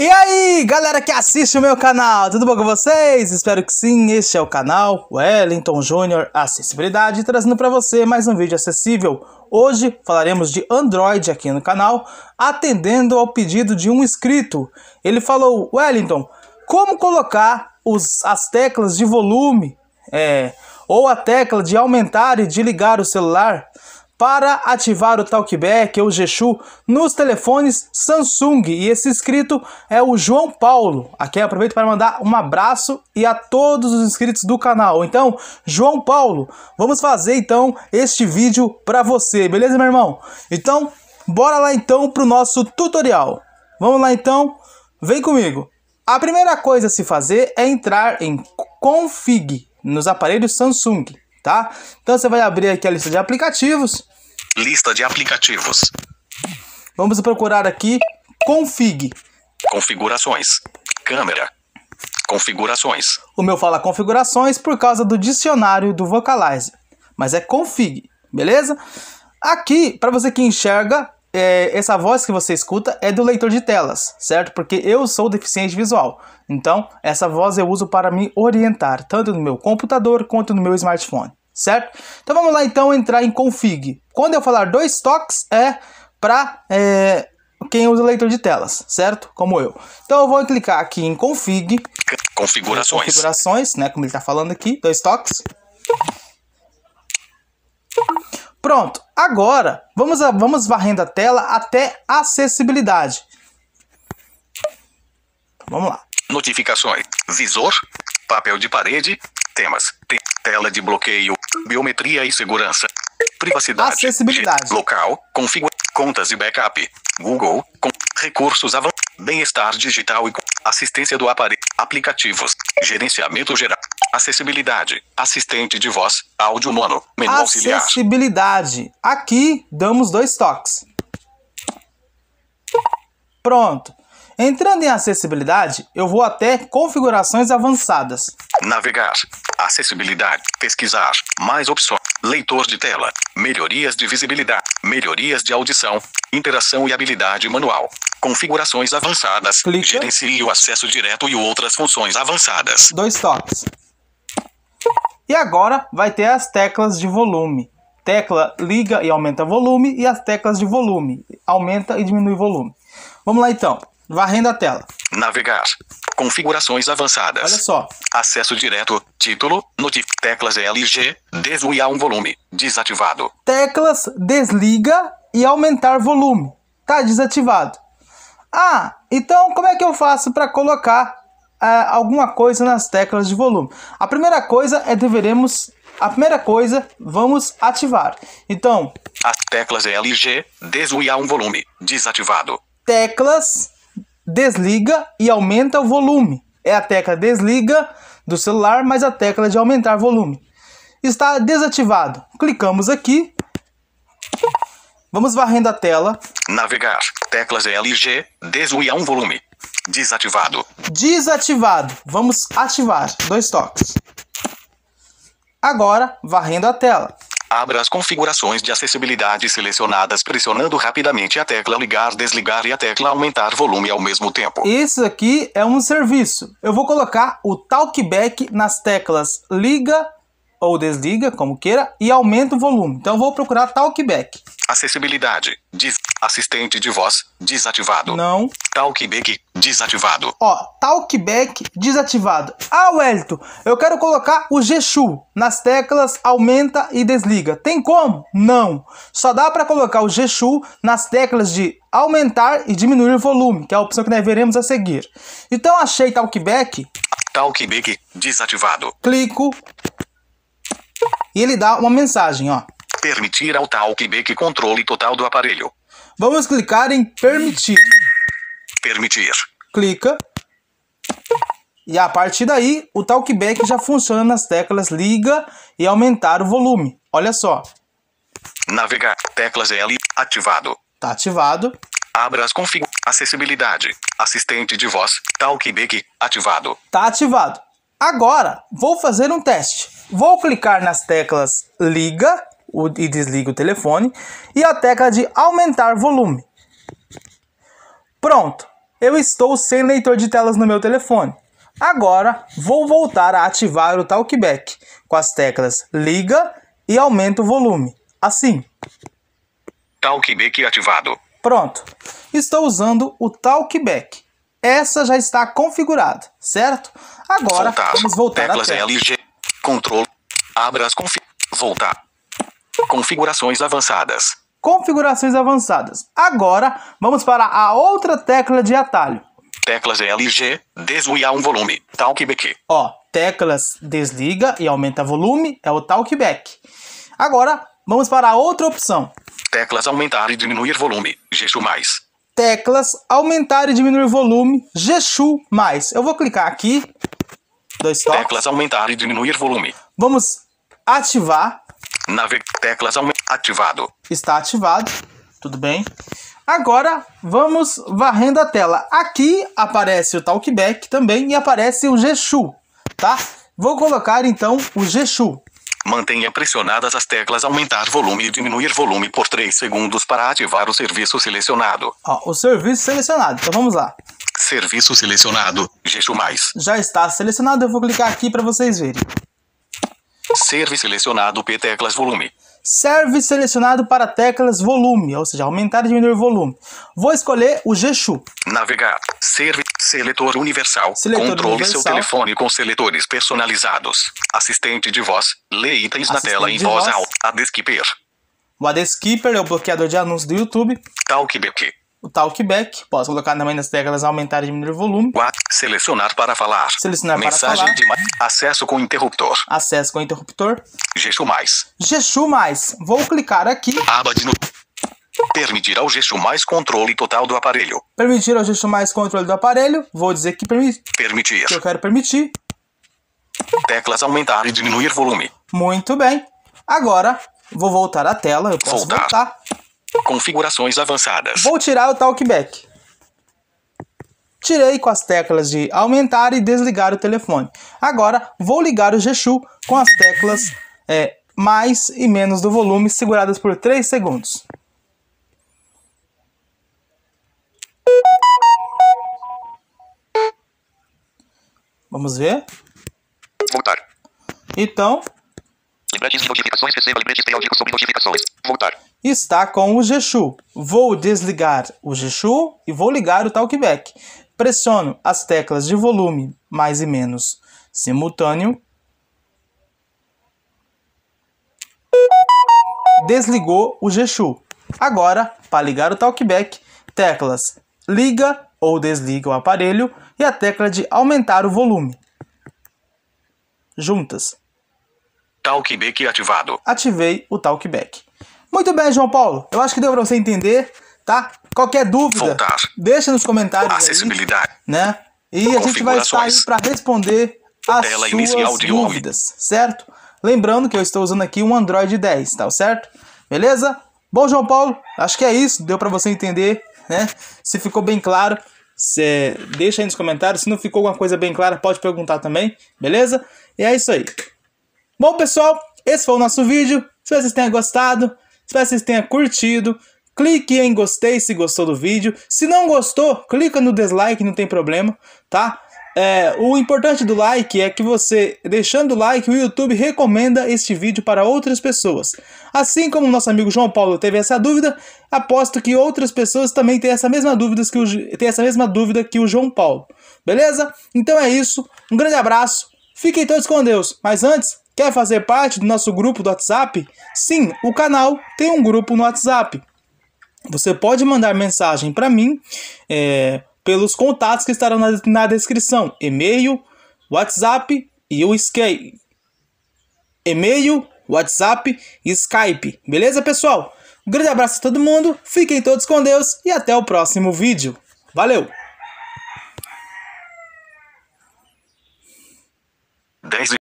E aí, galera que assiste o meu canal, tudo bom com vocês? Espero que sim, este é o canal Wellington Júnior Acessibilidade, trazendo para você mais um vídeo acessível. Hoje falaremos de Android aqui no canal, atendendo ao pedido de um inscrito. Ele falou, Wellington, como colocar os, as teclas de volume é, ou a tecla de aumentar e de ligar o celular para ativar o TalkBack ou Gexu nos telefones Samsung. E esse inscrito é o João Paulo. Aqui aproveito para mandar um abraço e a todos os inscritos do canal. Então, João Paulo, vamos fazer então este vídeo para você, beleza, meu irmão? Então, bora lá então para o nosso tutorial. Vamos lá então, vem comigo. A primeira coisa a se fazer é entrar em config nos aparelhos Samsung tá? Então você vai abrir aqui a lista de aplicativos. Lista de aplicativos. Vamos procurar aqui config. Configurações. Câmera. Configurações. O meu fala configurações por causa do dicionário do Vocalize, mas é config, beleza? Aqui, para você que enxerga, é, essa voz que você escuta é do leitor de telas, certo? Porque eu sou deficiente visual. Então, essa voz eu uso para me orientar, tanto no meu computador quanto no meu smartphone, certo? Então vamos lá então entrar em config. Quando eu falar dois toques é para é, quem usa leitor de telas, certo? Como eu. Então eu vou clicar aqui em config. Configurações. Configurações, né? Como ele está falando aqui, dois toques. Pronto, agora vamos, a, vamos varrendo a tela até acessibilidade. Vamos lá. Notificações, visor, papel de parede, temas, te tela de bloqueio, biometria e segurança, privacidade, acessibilidade, local, configura, contas e backup, Google, com recursos avançados bem-estar digital e assistência do aparelho, aplicativos, gerenciamento geral, acessibilidade, assistente de voz, áudio mono, menu auxiliar. Acessibilidade. Aqui damos dois toques. Pronto. Entrando em acessibilidade, eu vou até configurações avançadas. Navegar, acessibilidade, pesquisar, mais opções leitor de tela, melhorias de visibilidade, melhorias de audição, interação e habilidade manual, configurações avançadas, Clica. gerencie o acesso direto e outras funções avançadas. Dois toques. E agora vai ter as teclas de volume. Tecla liga e aumenta volume e as teclas de volume, aumenta e diminui volume. Vamos lá então, varrendo a tela. Navegar. Configurações avançadas. Olha só. Acesso direto. Título. Notif teclas LG. Desligar um volume. Desativado. Teclas desliga e aumentar volume. Tá desativado. Ah, então como é que eu faço para colocar uh, alguma coisa nas teclas de volume? A primeira coisa é deveremos a primeira coisa, vamos ativar. Então, as teclas LG, desligar um volume, desativado. Teclas desliga e aumenta o volume. É a tecla desliga do celular mais a tecla de aumentar volume. Está desativado. Clicamos aqui. Vamos varrendo a tela. Navegar. Teclas LG. Desligar um volume. Desativado. Desativado. Vamos ativar. Dois toques. Agora, varrendo a tela. Abra as configurações de acessibilidade selecionadas pressionando rapidamente a tecla ligar, desligar e a tecla aumentar volume ao mesmo tempo. Isso aqui é um serviço. Eu vou colocar o talkback nas teclas liga, ou desliga, como queira, e aumenta o volume. Então vou procurar talkback. Acessibilidade. Diz assistente de voz desativado. Não. Talkback desativado. Ó, talkback desativado. Ah, Wellington, eu quero colocar o Geshu nas teclas aumenta e desliga. Tem como? Não. Só dá para colocar o Geshu nas teclas de aumentar e diminuir o volume, que é a opção que nós veremos a seguir. Então achei talkback. Talkback desativado. Clico e ele dá uma mensagem, ó. Permitir ao TalkBack controle total do aparelho. Vamos clicar em permitir. Permitir. Clica. E a partir daí, o TalkBack já funciona nas teclas liga e aumentar o volume. Olha só. Navegar. Teclas L. Ativado. Tá ativado. Abra as config. Acessibilidade. Assistente de voz. Talkback. Ativado. Tá ativado. Agora, vou fazer um teste. Vou clicar nas teclas liga e desliga o telefone e a tecla de aumentar volume. Pronto, eu estou sem leitor de telas no meu telefone. Agora, vou voltar a ativar o TalkBack com as teclas liga e aumenta o volume, assim. TalkBack ativado. Pronto, estou usando o TalkBack. Essa já está configurada, certo? Agora voltar. vamos voltar Teclas à LG. Control. Abra as config... Voltar. Configurações avançadas. Configurações avançadas. Agora vamos para a outra tecla de atalho. Teclas LG. Desligar um volume. Talkback. Ó, teclas desliga e aumenta volume é o talkback. Agora vamos para a outra opção. Teclas aumentar e diminuir volume. Gesto mais teclas, aumentar e diminuir volume, Geshu mais. Eu vou clicar aqui. Dois toques. Teclas, aumentar e diminuir volume. Vamos ativar. Nave... Teclas, ativado. Está ativado. Tudo bem. Agora vamos varrendo a tela. Aqui aparece o Talkback também e aparece o Geshu, tá? Vou colocar então o Geshu. Mantenha pressionadas as teclas aumentar volume e diminuir volume por 3 segundos para ativar o serviço selecionado. Ó, o serviço selecionado, então vamos lá. Serviço selecionado, Gestão Mais. Já está selecionado, eu vou clicar aqui para vocês verem. Serve selecionado P teclas volume. Serve selecionado para teclas volume, ou seja, aumentar e diminuir volume. Vou escolher o Gexu. Navegar. Serve Seletor universal. Seletor Controle universal. seu telefone com seletores personalizados. Assistente de voz. Lê itens Assistente na tela em voz, alta. AdSkipper. O AdSkipper é o bloqueador de anúncios do YouTube. Talkback. O Talkback. Posso colocar também nas teclas aumentar e diminuir o volume. Selecionar para falar. Selecionar Mensagem para falar. Mensagem de acesso com interruptor. Acesso com interruptor. Gexu mais. Gexu mais. Vou clicar aqui. Aba de novo. Permitir ao gesto mais controle total do aparelho. Permitir ao gesto mais controle do aparelho. Vou dizer que permite. Permitir. Que eu quero permitir. Teclas aumentar e diminuir volume. Muito bem. Agora, vou voltar à tela. Eu posso voltar. voltar. Configurações avançadas. Vou tirar o talkback. Tirei com as teclas de aumentar e desligar o telefone. Agora vou ligar o Geshu com as teclas é, mais e menos do volume seguradas por 3 segundos. Vamos ver. Voltar. Então. notificações. Receba sobre notificações. Voltar. Está com o Geshu. Vou desligar o Geshu e vou ligar o Talkback. Pressiono as teclas de volume mais e menos simultâneo. Desligou o Geshu. Agora, para ligar o Talkback, teclas liga ou desliga o aparelho e a tecla de aumentar o volume. Juntas. Talkback ativado. Ativei o talkback. Muito bem, João Paulo. Eu acho que deu para você entender, tá? Qualquer dúvida, Voltar. deixa nos comentários. Acessibilidade. Aí, né? E a gente vai estar aí para responder as suas dúvidas, certo? Lembrando que eu estou usando aqui um Android 10, tá certo? Beleza? Bom, João Paulo, acho que é isso. Deu para você entender né? Se ficou bem claro, cê, deixa aí nos comentários. Se não ficou alguma coisa bem clara, pode perguntar também, beleza? E é isso aí. Bom, pessoal, esse foi o nosso vídeo. Espero que vocês tenham gostado, espero que vocês tenham curtido. Clique em gostei se gostou do vídeo. Se não gostou, clica no dislike, não tem problema, tá? É, o importante do like é que você, deixando o like, o YouTube recomenda este vídeo para outras pessoas. Assim como o nosso amigo João Paulo teve essa dúvida, aposto que outras pessoas também têm essa mesma dúvida que o, têm essa mesma dúvida que o João Paulo. Beleza? Então é isso. Um grande abraço. Fiquem todos com Deus. Mas antes, quer fazer parte do nosso grupo do WhatsApp? Sim, o canal tem um grupo no WhatsApp. Você pode mandar mensagem para mim, é, pelos contatos que estarão na, na descrição: e-mail, WhatsApp e o Skype. E-mail, WhatsApp e Skype. Beleza, pessoal? Um grande abraço a todo mundo, fiquem todos com Deus e até o próximo vídeo. Valeu! 10